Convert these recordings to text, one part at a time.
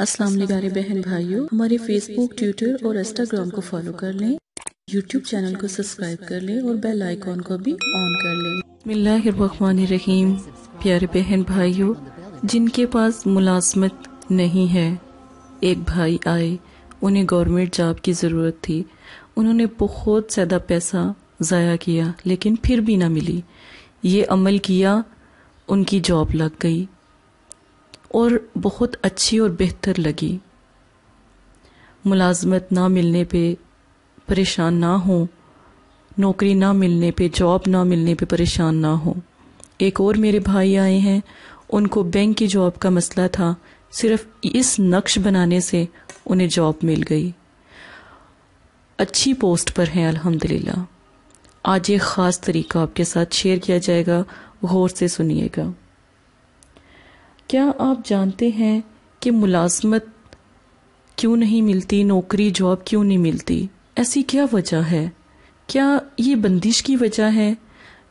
असलम निगारे बहन भाइयों हमारे फेसबुक ट्विटर और इंस्टाग्राम को फॉलो कर लें यूट्यूब चैनल को सब्सक्राइब कर लें और बेल आइकॉन को भी ऑन कर लें रहीम प्यारे बहन भाइयों जिनके पास मुलाजमत नहीं है एक भाई आए उन्हें गवर्नमेंट जॉब की ज़रूरत थी उन्होंने बहुत ज़्यादा पैसा ज़ाया किया लेकिन फिर भी ना मिली ये अमल किया उनकी जॉब लग गई और बहुत अच्छी और बेहतर लगी मुलाजमत ना मिलने पे परेशान ना हो नौकरी ना मिलने पे जॉब ना मिलने पे परेशान ना हो एक और मेरे भाई आए हैं उनको बैंक की जॉब का मसला था सिर्फ इस नक्श बनाने से उन्हें जॉब मिल गई अच्छी पोस्ट पर हैं अल्हम्दुलिल्लाह। आज एक ख़ास तरीका आपके साथ शेयर किया जाएगा गौर से सुनिएगा क्या आप जानते हैं कि मुलाजमत क्यों नहीं मिलती नौकरी जॉब क्यों नहीं मिलती ऐसी क्या वजह है क्या ये बंदिश की वजह है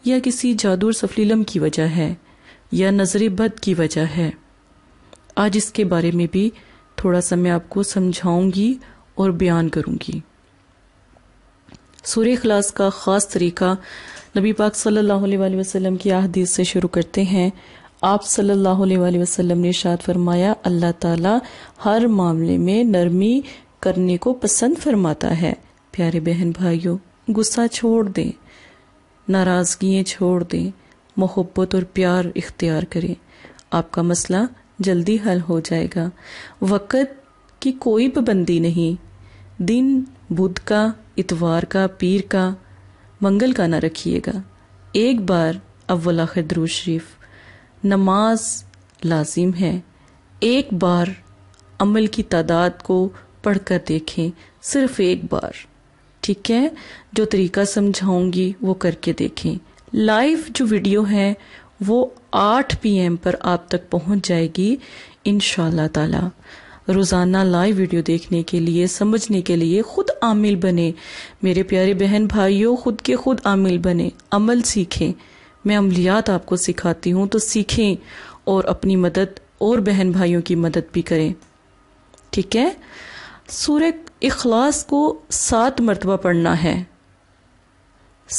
या किसी जादू सफलीलम की वजह है या नज़र बद की वजह है आज इसके बारे में भी थोड़ा सा मैं आपको समझाऊंगी और बयान करूंगी सूर्य खलास का ख़ास तरीका नबी पाक सल्लल्लाहु अलैहि वसल्लम की अहदीस से शुरू करते हैं आप सल्लल्लाहु अलैहि वसल्लम ने शाद फरमाया अल्लाह ताला हर मामले में नरमी करने को पसंद फरमाता है प्यारे बहन भाइयों गुस्सा छोड़ दें नाराजगी छोड़ दें मोहब्बत और प्यार इख्तियार करें आपका मसला जल्दी हल हो जाएगा वक़्त की कोई पाबंदी नहीं दिन बुध का इतवार का पीर का मंगल का ना रखिएगा एक बार अव्वल आखिर दरूज शरीफ नमाज लाजिम है एक बार अमल की तादाद को पढ़कर देखें सिर्फ एक बार ठीक है जो तरीका समझाऊंगी वो करके देखें लाइव जो वीडियो है वो 8 पीएम पर आप तक पहुंच जाएगी इन ताला रोज़ाना लाइव वीडियो देखने के लिए समझने के लिए खुद आमिल बने मेरे प्यारे बहन भाइयों खुद के खुद आमिल बने अमल सीखें मैं अमलियात आपको सिखाती हूँ तो सीखें और अपनी मदद और बहन भाइयों की मदद भी करें ठीक है सूर्य इखलास को सात मरतबा पढ़ना है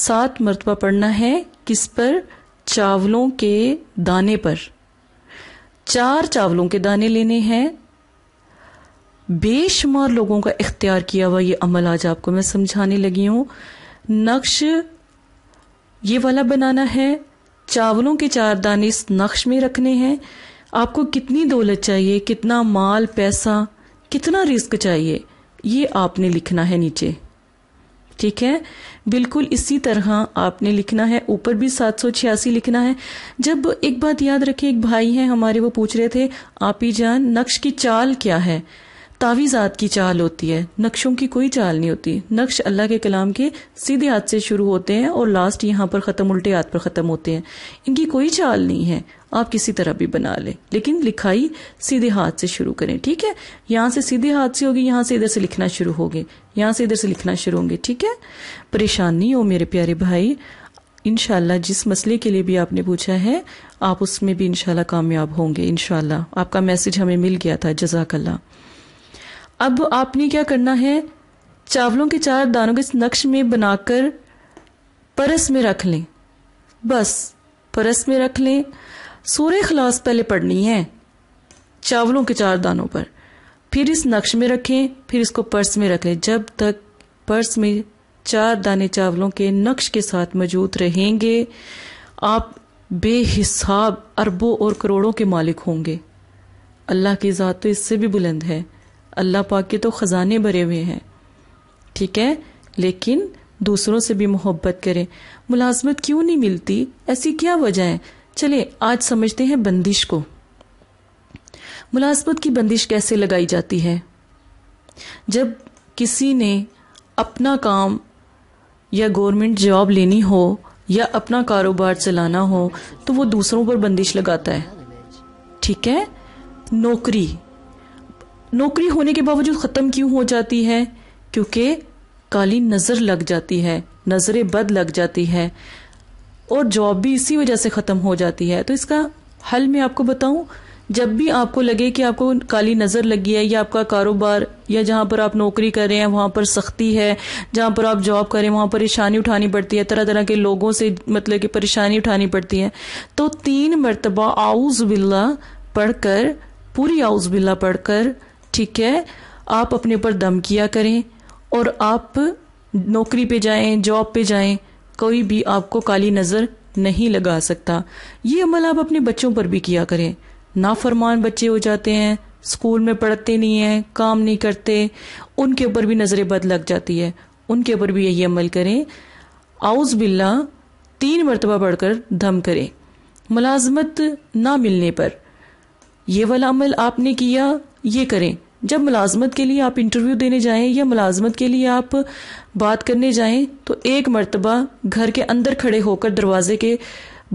सात मरतबा पढ़ना है किस पर चावलों के दाने पर चार चावलों के दाने लेने हैं बेशुमार लोगों का इख्तियार किया हुआ ये अमल आज आपको मैं समझाने लगी हूँ नक्श ये वाला बनाना है चावलों के चार दाने इस नक्श में रखने हैं आपको कितनी दौलत चाहिए कितना माल पैसा कितना रिस्क चाहिए ये आपने लिखना है नीचे ठीक है बिल्कुल इसी तरह आपने लिखना है ऊपर भी सात सौ छियासी लिखना है जब एक बात याद रखें एक भाई है हमारे वो पूछ रहे थे आप ही जान नक्श की चाल क्या है तावीज़ात की चाल होती है नक्शों की कोई चाल नहीं होती नक्श अल्लाह के कलाम के सीधे हाथ से शुरू होते हैं और लास्ट यहाँ पर ख़त्म उल्टे हाथ पर ख़त्म होते हैं इनकी कोई चाल नहीं है आप किसी तरह भी बना लें लेकिन लिखाई सीधे हाथ से शुरू करें ठीक है यहाँ से सीधे हाथ से होगी यहाँ से इधर से लिखना शुरू होगे यहाँ से इधर से लिखना शुरू होंगे ठीक है परेशान नहीं हो मेरे प्यारे भाई इनशाला जिस मसले के लिए भी आपने पूछा है आप उसमें भी इनशाला कामयाब होंगे इनशाला आपका मैसेज हमें मिल गया था जजाकल्ला अब आपने क्या करना है चावलों के चार दानों के नक्श में बनाकर परस में रख लें बस परस में रख लें सूर्य खलास पहले पढ़नी है चावलों के चार दानों पर फिर इस नक्श में रखें फिर इसको पर्स में रख लें जब तक पर्स में चार दाने चावलों के नक्श के साथ मौजूद रहेंगे आप बेहिसाब अरबों और करोड़ों के मालिक होंगे अल्लाह की ज़ात तो इससे भी बुलंद है अल्लाह पाक के तो ख़जाने भरे हुए हैं ठीक है लेकिन दूसरों से भी मोहब्बत करें मुलाजमत क्यों नहीं मिलती ऐसी क्या वजह है चले आज समझते हैं बंदिश को मुलाजमत की बंदिश कैसे लगाई जाती है जब किसी ने अपना काम या गवर्नमेंट जॉब लेनी हो या अपना कारोबार चलाना हो तो वो दूसरों पर बंदिश लगाता है ठीक है नौकरी नौकरी होने के बावजूद ख़त्म क्यों हो जाती है क्योंकि काली नज़र लग जाती है नजरें बद लग जाती है और जॉब भी इसी वजह से ख़त्म हो जाती है तो इसका हल मैं आपको बताऊं जब भी आपको लगे कि आपको काली नज़र लगी है या आपका कारोबार या जहां पर आप नौकरी कर रहे हैं वहां पर सख्ती है जहां पर आप जॉब करें वहां परेशानी उठानी पड़ती है तरह तरह के लोगों से मतलब कि परेशानी उठानी पड़ती है तो तीन मरतबा आउज़ बिल्ला पढ़कर पूरी आउज़ बिल्ला पढ़कर ठीक है आप अपने ऊपर दम किया करें और आप नौकरी पे जाएं जॉब पे जाएं कोई भी आपको काली नज़र नहीं लगा सकता ये अमल आप अपने बच्चों पर भी किया करें नाफरमान बच्चे हो जाते हैं स्कूल में पढ़ते नहीं हैं काम नहीं करते उनके ऊपर भी नज़रें बद लग जाती है उनके ऊपर भी यही अमल करें आउज बिल्ला तीन मरतबा पढ़कर दम करें मुलाजमत ना मिलने पर यह वाला अमल आपने किया ये करें जब मुलाजमत के लिए आप इंटरव्यू देने जाएं या मुलाजमत के लिए आप बात करने जाएं तो एक मरतबा घर के अंदर खड़े होकर दरवाजे के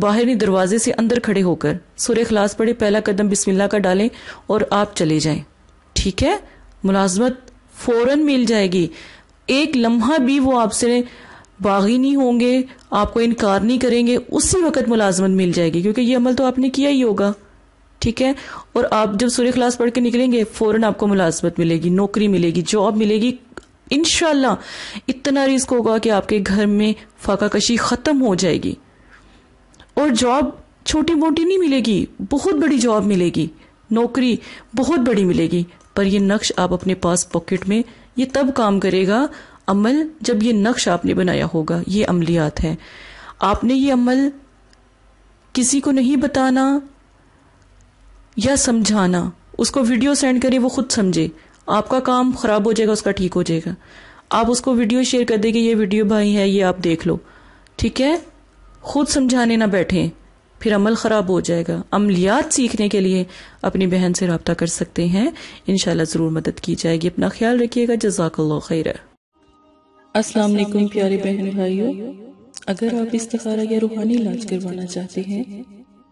बाहर नहीं दरवाजे से अंदर खड़े होकर सुरे खलास पड़े पहला कदम बिस्मिल्लाह का डालें और आप चले जाएं ठीक है मुलाजमत फौरन मिल जाएगी एक लम्हा भी वो आपसे बागी नहीं होंगे आपको इनकार नहीं करेंगे उसी वक्त मुलाजमत मिल जाएगी क्योंकि ये अमल तो आपने किया ही होगा ठीक है और आप जब सूर्य क्लास पढ़ के निकलेंगे फ़ौरन आपको मुलाजमत मिलेगी नौकरी मिलेगी जॉब मिलेगी इनशाला इतना रिस्क होगा कि आपके घर में फाका कशी ख़त्म हो जाएगी और जॉब छोटी मोटी नहीं मिलेगी बहुत बड़ी जॉब मिलेगी नौकरी बहुत बड़ी मिलेगी पर यह नक्श आप अपने पास पॉकेट में ये तब काम करेगा अमल जब ये नक्श आपने बनाया होगा ये अमलियात है आपने ये अमल किसी को नहीं बताना या समझाना उसको वीडियो सेंड करिए वो खुद समझे आपका काम खराब हो जाएगा उसका ठीक हो जाएगा आप उसको वीडियो शेयर कर देंगे ये वीडियो भाई है ये आप देख लो ठीक है खुद समझाने ना बैठें फिर अमल ख़राब हो जाएगा अमलियात सीखने के लिए अपनी बहन से रबता कर सकते हैं इनशाला ज़रूर मदद की जाएगी अपना ख्याल रखिएगा जजाकल्ला खैर असलम प्यारे बहन भाइयों अगर आप इस तखारा या रूहानी इलाज करवाना चाहते हैं